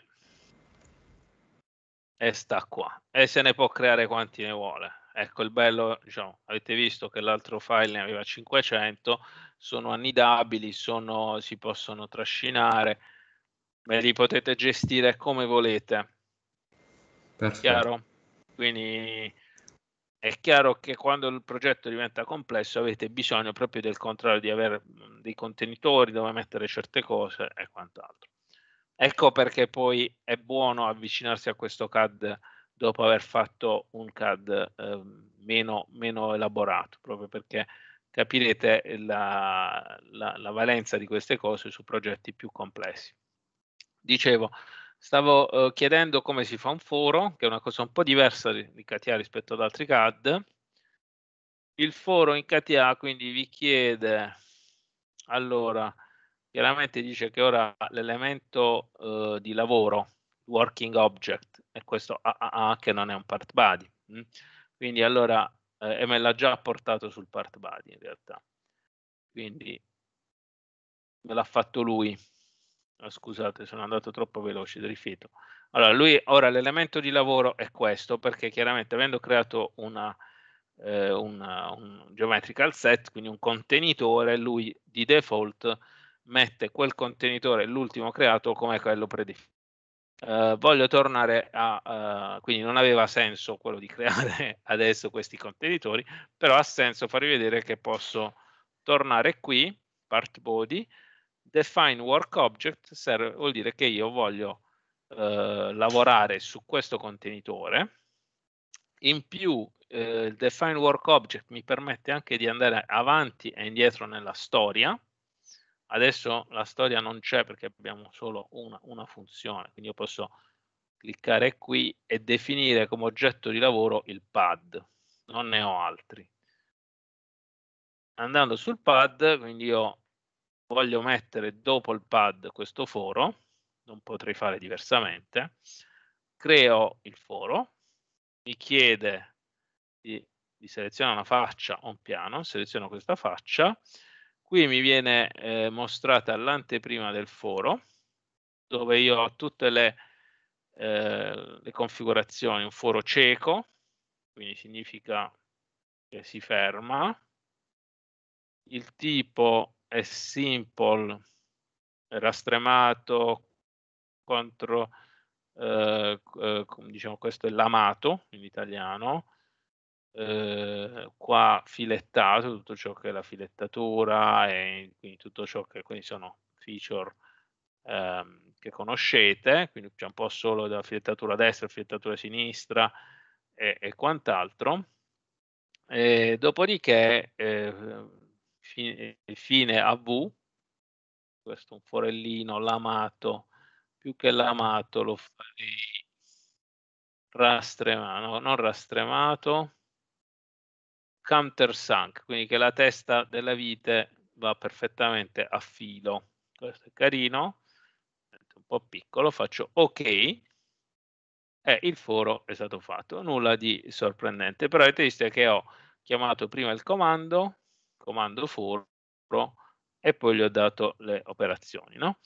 e sta qua e se ne può creare quanti ne vuole. Ecco il bello, diciamo, avete visto che l'altro file ne aveva 500, sono annidabili, sono, si possono trascinare, ve li potete gestire come volete. Perfetto. Chiaro? Quindi è chiaro che quando il progetto diventa complesso avete bisogno proprio del contrario di avere dei contenitori dove mettere certe cose e quant'altro. Ecco perché poi è buono avvicinarsi a questo CAD dopo aver fatto un CAD eh, meno, meno, elaborato, proprio perché capirete la, la, la valenza di queste cose su progetti più complessi. Dicevo, Stavo eh, chiedendo come si fa un foro, che è una cosa un po' diversa di, di rispetto ad altri CAD. Il foro in KTA quindi vi chiede, allora, chiaramente dice che ora l'elemento eh, di lavoro, working object, è questo AAA che non è un part body. Mh? Mm? Quindi allora eh, me l'ha già portato sul part body in realtà. Quindi me l'ha fatto lui Ah, scusate, sono andato troppo veloce, rifiuto. Allora, lui ora l'elemento di lavoro è questo, perché chiaramente avendo creato una, eh, una, un geometrical set, quindi un contenitore, lui di default mette quel contenitore, l'ultimo creato, come quello predefinito. Uh, voglio tornare a uh, quindi non aveva senso quello di creare adesso questi contenitori però ha senso farvi vedere che posso tornare qui part body define work object serve, vuol dire che io voglio eh, lavorare su questo contenitore. In più eh, il define work object mi permette anche di andare avanti e indietro nella storia. Adesso la storia non c'è perché abbiamo solo una, una funzione, quindi io posso cliccare qui e definire come oggetto di lavoro il pad, non ne ho altri. Andando sul pad, quindi io voglio mettere dopo il pad questo foro, non potrei fare diversamente, creo il foro, mi chiede di, di selezionare una faccia o un piano, seleziono questa faccia, qui mi viene eh, mostrata l'anteprima del foro, dove io ho tutte le, eh, le configurazioni, un foro cieco, quindi significa che si ferma, il tipo e Simple rastremato contro eh, eh diciamo questo è l'amato in italiano eh, qua filettato tutto ciò che è la filettatura e quindi tutto ciò che quindi sono feature ehm, che conoscete quindi c'è un po' solo della filettatura destra filettatura sinistra e, e quant'altro e dopodiché eh, fine, fine V, questo è un forellino lamato, più che lamato lo farei rastremato, no, non rastremato, countersunk, quindi che la testa della vite va perfettamente a filo. Questo è carino, un po' piccolo, faccio ok e il foro è stato fatto. Nulla di sorprendente, però avete visto che ho chiamato prima il comando, comando foro e poi gli ho dato le operazioni. No?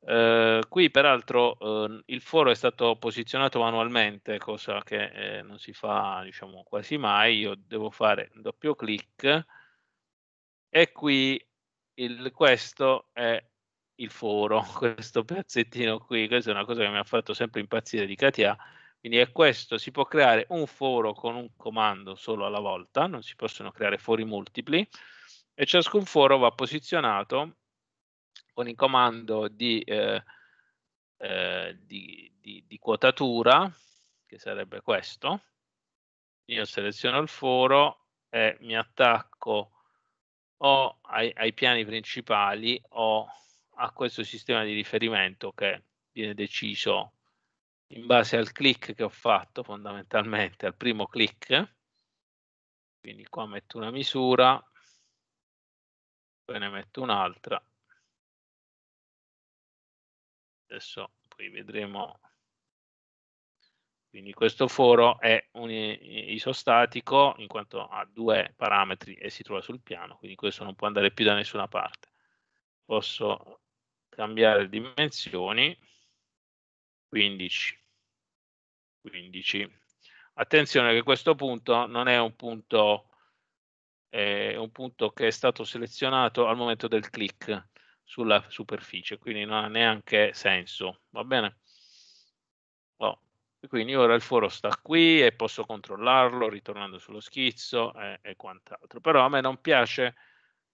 Eh, qui peraltro eh, il foro è stato posizionato manualmente, cosa che eh, non si fa diciamo, quasi mai. Io devo fare un doppio clic e qui il, questo è il foro, questo pezzettino qui. Questa è una cosa che mi ha fatto sempre impazzire di KTA quindi è questo, si può creare un foro con un comando solo alla volta, non si possono creare fori multipli e ciascun foro va posizionato con il comando di, eh, eh, di, di, di quotatura, che sarebbe questo. Io seleziono il foro e mi attacco o ai, ai piani principali o a questo sistema di riferimento che viene deciso in base al click che ho fatto fondamentalmente, al primo click. Quindi qua metto una misura, poi ne metto un'altra. Adesso poi vedremo. Quindi questo foro è un isostatico in quanto ha due parametri e si trova sul piano, quindi questo non può andare più da nessuna parte. Posso cambiare dimensioni, 15 15. Attenzione che questo punto non è un punto, è un punto che è stato selezionato al momento del click sulla superficie, quindi non ha neanche senso, va bene? Oh. Quindi ora il foro sta qui e posso controllarlo ritornando sullo schizzo e, e quant'altro, però a me non piace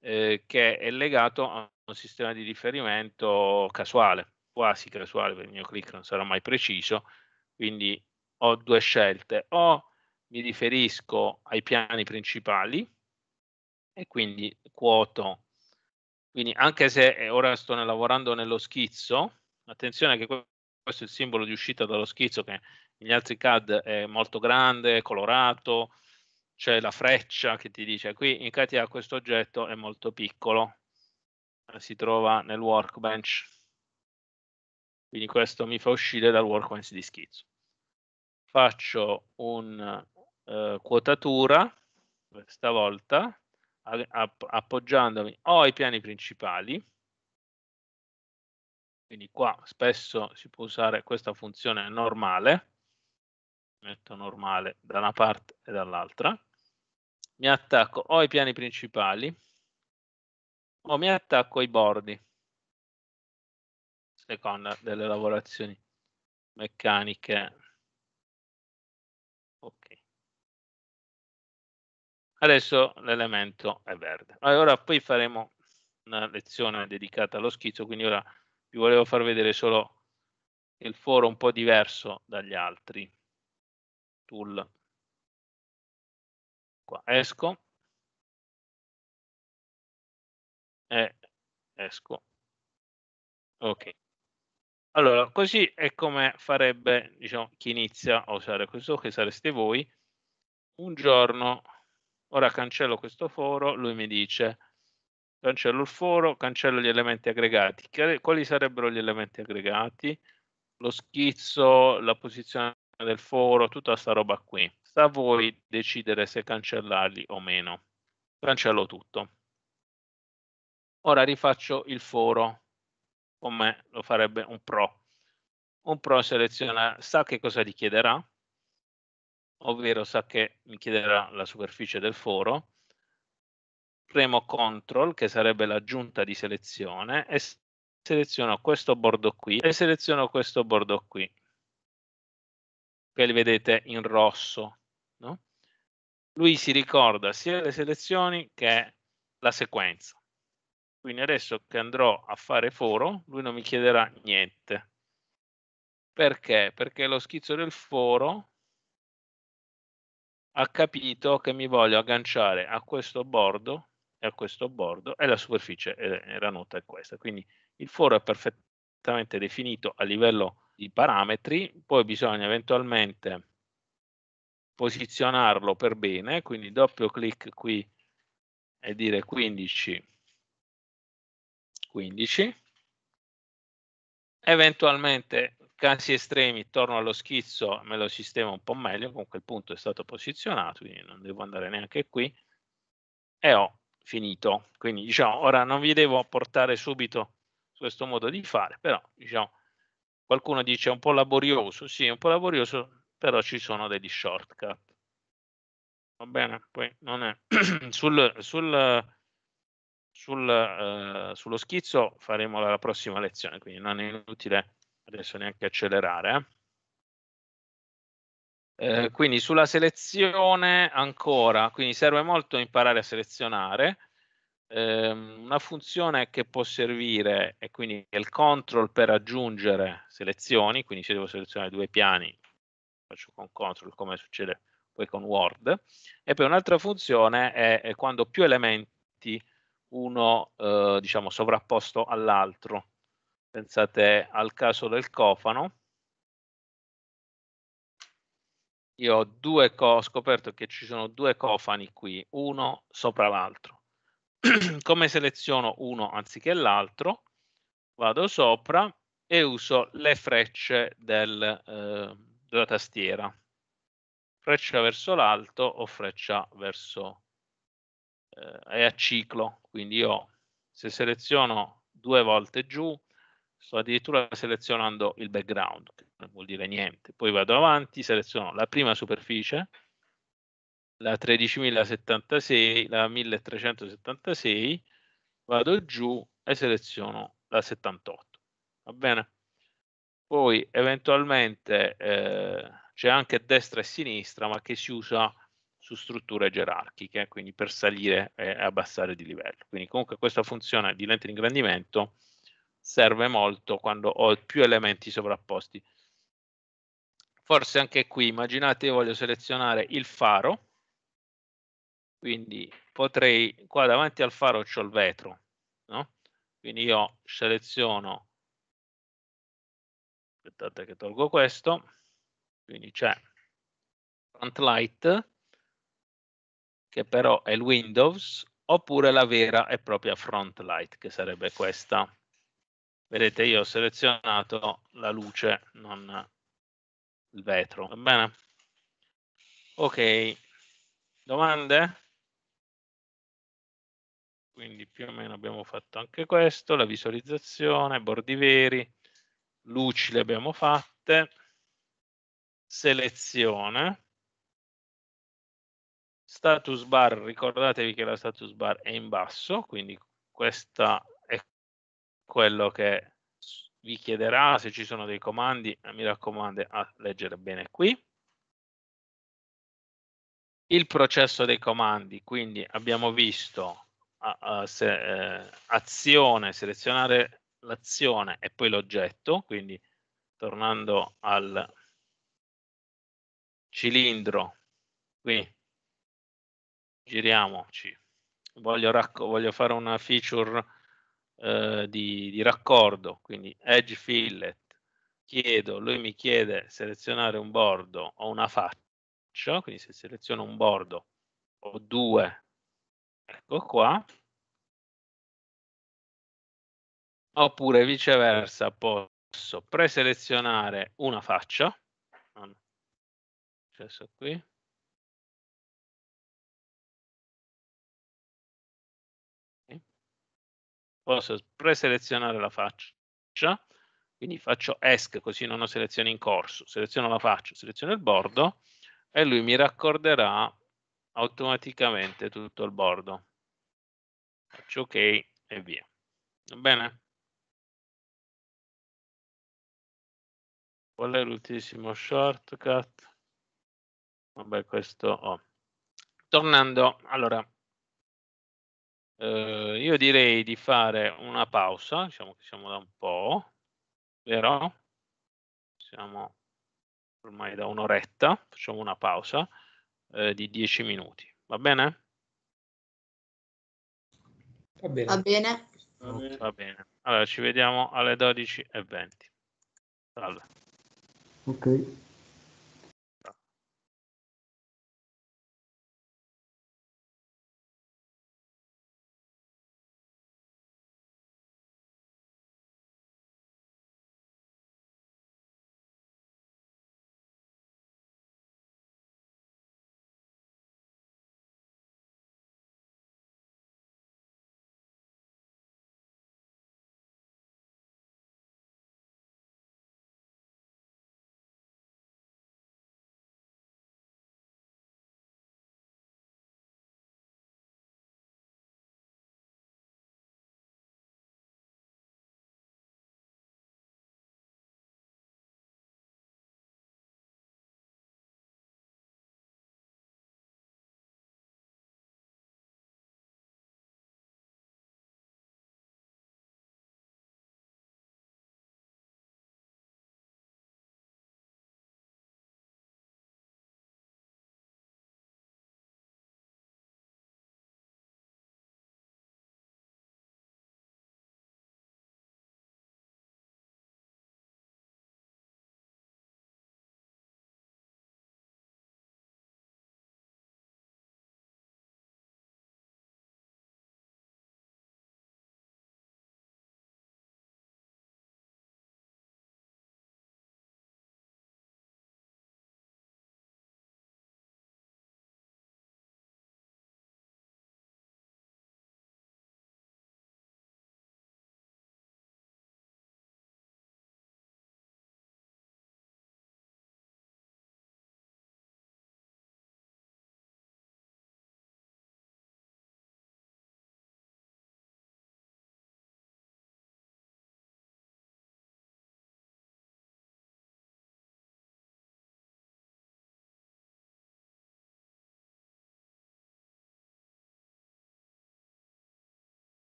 eh, che è legato a un sistema di riferimento casuale, quasi casuale, perché il mio click non sarà mai preciso, quindi ho due scelte, o mi riferisco ai piani principali e quindi quoto, quindi anche se eh, ora sto lavorando nello schizzo, attenzione che questo è il simbolo di uscita dallo schizzo che negli altri CAD è molto grande, colorato, c'è la freccia che ti dice qui in KTA questo oggetto è molto piccolo, eh, si trova nel workbench, quindi questo mi fa uscire dal workbench di schizzo faccio una eh, quotatura questa volta appoggiandomi o ai piani principali quindi qua spesso si può usare questa funzione normale metto normale da una parte e dall'altra mi attacco o ai piani principali o mi attacco ai bordi seconda delle lavorazioni meccaniche Adesso l'elemento è verde. Allora poi faremo una lezione dedicata allo schizzo, quindi ora vi volevo far vedere solo il foro un po' diverso dagli altri. Tool. Qua esco. E esco. Ok. Allora, così è come farebbe diciamo, chi inizia a usare questo, che sareste voi. Un giorno Ora cancello questo foro, lui mi dice cancello il foro, cancello gli elementi aggregati. Quali sarebbero gli elementi aggregati? Lo schizzo, la posizione del foro, tutta questa roba qui. Sta a voi decidere se cancellarli o meno. Cancello tutto. Ora rifaccio il foro, come lo farebbe un pro. Un pro seleziona, sa che cosa ti chiederà, ovvero sa che mi chiederà la superficie del foro, premo CTRL, che sarebbe l'aggiunta di selezione, e seleziono questo bordo qui e seleziono questo bordo qui, che li vedete in rosso. No? Lui si ricorda sia le selezioni che la sequenza. Quindi adesso che andrò a fare foro, lui non mi chiederà niente. Perché? Perché lo schizzo del foro ha capito che mi voglio agganciare a questo bordo e a questo bordo e la superficie eh, era nota è questa. Quindi il foro è perfettamente definito a livello di parametri, poi bisogna eventualmente posizionarlo per bene, quindi doppio clic qui e dire 15, 15. Eventualmente casi estremi intorno allo schizzo me lo sistema un po' meglio, comunque il punto è stato posizionato, quindi non devo andare neanche qui, e ho finito. Quindi diciamo, ora non vi devo portare subito su questo modo di fare, però diciamo, qualcuno dice un po' laborioso, sì, è un po' laborioso, però ci sono degli shortcut. Va bene, poi non è sul, sul, sul, eh, sullo schizzo faremo la prossima lezione, quindi non è inutile adesso neanche accelerare. Eh. eh, quindi sulla selezione ancora, quindi serve molto imparare a selezionare. Eh, una funzione che può servire è quindi il control per aggiungere selezioni, quindi se devo selezionare due piani faccio con control come succede poi con Word. E poi un'altra funzione è, è, quando più elementi uno eh, diciamo sovrapposto all'altro Pensate al caso del cofano. Io ho, due co- ho scoperto che ci sono due cofani qui, uno sopra l'altro. Come seleziono uno anziché l'altro? Vado sopra e uso le frecce del, eh, della tastiera. Freccia verso l'alto o freccia verso... Eh, è a ciclo, quindi io se seleziono due volte giù sto addirittura selezionando il background, che non vuol dire niente. Poi vado avanti, seleziono la prima superficie, la 13076, la 1376, vado giù e seleziono la 78. Va bene? Poi eventualmente eh, c'è anche destra e sinistra, ma che si usa su strutture gerarchiche, quindi per salire e abbassare di livello. Quindi comunque questa funzione di lente di ingrandimento serve molto quando ho più elementi sovrapposti. Forse anche qui, immaginate io voglio selezionare il faro, quindi potrei, qua davanti al faro c'ho il vetro, no? quindi io seleziono, aspettate che tolgo questo, quindi c'è front light, che però è il Windows, oppure la vera e propria front light, che sarebbe questa. Vedete, io ho selezionato la luce, non il vetro. Va bene? Ok. Domande? Quindi più o meno abbiamo fatto anche questo, la visualizzazione, bordi veri, luci le abbiamo fatte, selezione, status bar, ricordatevi che la status bar è in basso, quindi questa quello che vi chiederà se ci sono dei comandi, eh, mi raccomando a leggere bene qui. Il processo dei comandi, quindi abbiamo visto a, a, se, eh, azione, selezionare l'azione e poi l'oggetto, quindi tornando al cilindro, qui giriamoci, voglio, voglio fare una feature eh, di, di, raccordo, quindi edge fillet, chiedo, lui mi chiede selezionare un bordo o una faccia, quindi se seleziono un bordo o due, ecco qua, oppure viceversa posso preselezionare una faccia, accesso cioè, qui, posso preselezionare la faccia, quindi faccio ESC così non ho selezione in corso, seleziono la faccia, seleziono il bordo e lui mi raccorderà automaticamente tutto il bordo. Faccio ok e via. Va bene? Qual è l'ultimo shortcut? Vabbè, questo ho. Tornando, allora, eh, io direi di fare una pausa, diciamo che siamo da un po', vero? Siamo ormai da un'oretta, facciamo una pausa eh, di 10 minuti, va bene? Va bene. Va bene. Va bene. Allora ci vediamo alle 12.20. Salve. Ok.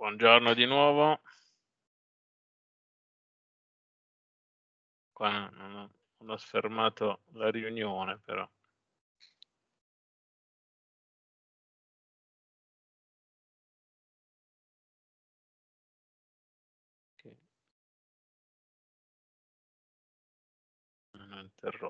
Buongiorno di nuovo. Qua non ho, non ho sfermato la riunione però. interrotto.